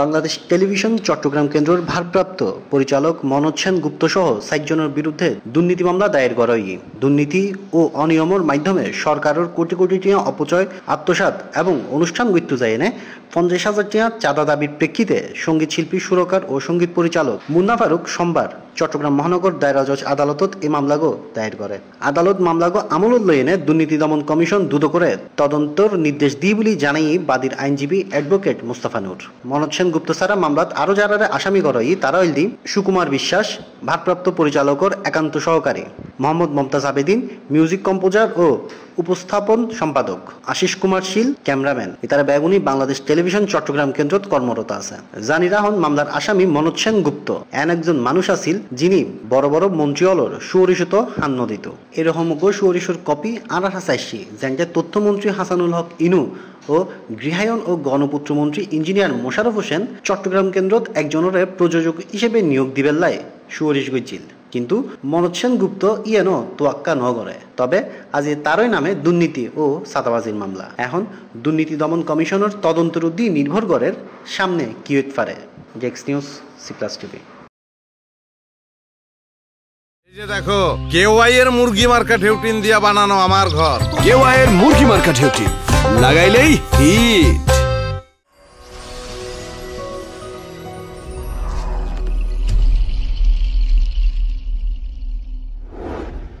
Bangladesh television Chittagong কেন্দ্রের ভারপ্রাপ্ত পরিচালক মনোজ সেন গুপ্তসহ সাতজনের বিরুদ্ধে দুর্নীতি মামলা দায়ের করাই দুর্নীতি ও অনিয়মের মাধ্যমে সরকারের কোটি কোটি টিয়া অপচয় আত্মসাত এবং অনুষ্ঠান মৃত্যু যায় এনে পঞ্চাশ হাজার টিয়া চাঁদা দাবির প্রেক্ষিতে সঙ্গীত শিল্পী সুরকার ও সঙ্গীত পরিচালক মুন্না ফারুক সোমবার চট্টগ্রাম মহানগর দায়রা জজ আদালতত এই মামলাগো দায়ের করে আদালত মামলাগো আমলত এনে দুর্নীতি দমন কমিশন করে তদন্তর নির্দেশ দিই বলে জানাই বাদীর আইনজীবী অ্যাডভোকেট মোস্তাফা নূর মনোজ সেন গুপ্ত মামলাত আরও যারা আসামি করই তারা হইল সুকুমার বিশ্বাস ভারপ্রাপ্ত পরিচালকর একান্ত সহকারী মোহাম্মদ মমতাজ আবেদিন মিউজিক কম্পোজার ও উপস্থাপন সম্পাদক আশিস কুমার শীল ক্যামেরাম্যান তারা বেগুনি বাংলাদেশ টেলিভিশন চট্টগ্রাম কেন্দ্রত কর্মরত আছে জানি রাহন মামলার আসামি মনোজ সেন গুপ্ত এন একজন মানুষ আছিল যিনি বড় বড় হান্ন দিত হান্নদিত গো সুরিষর কপি আনার হাসাইশি যেনটা তথ্যমন্ত্রী হাসানুল হক ইনু ও গৃহায়ন ও গণপুত্রমন্ত্রী ইঞ্জিনিয়ার মোশারফ হোসেন চট্টগ্রাম কেন্দ্রত একজনের প্রযোজক হিসেবে নিয়োগ লায় সুপারিশ কিন্তু মনোজ সেনগুপ্ত ইয়েনও তোয়াক্কা তবে আজ তারই নামে দুর্নীতি ও সাতাবাজির মামলা এখন দুর্নীতি দমন কমিশনের তদন্তের উদ্দি নির্ভর সামনে নিউজ সি প্লাস টিভি দেখো কেওয়াই এর মুরগি দিয়া বানানো আমার ঘর কেওয়াই এর মুরগি মার্কেট লাগাইলেই হিট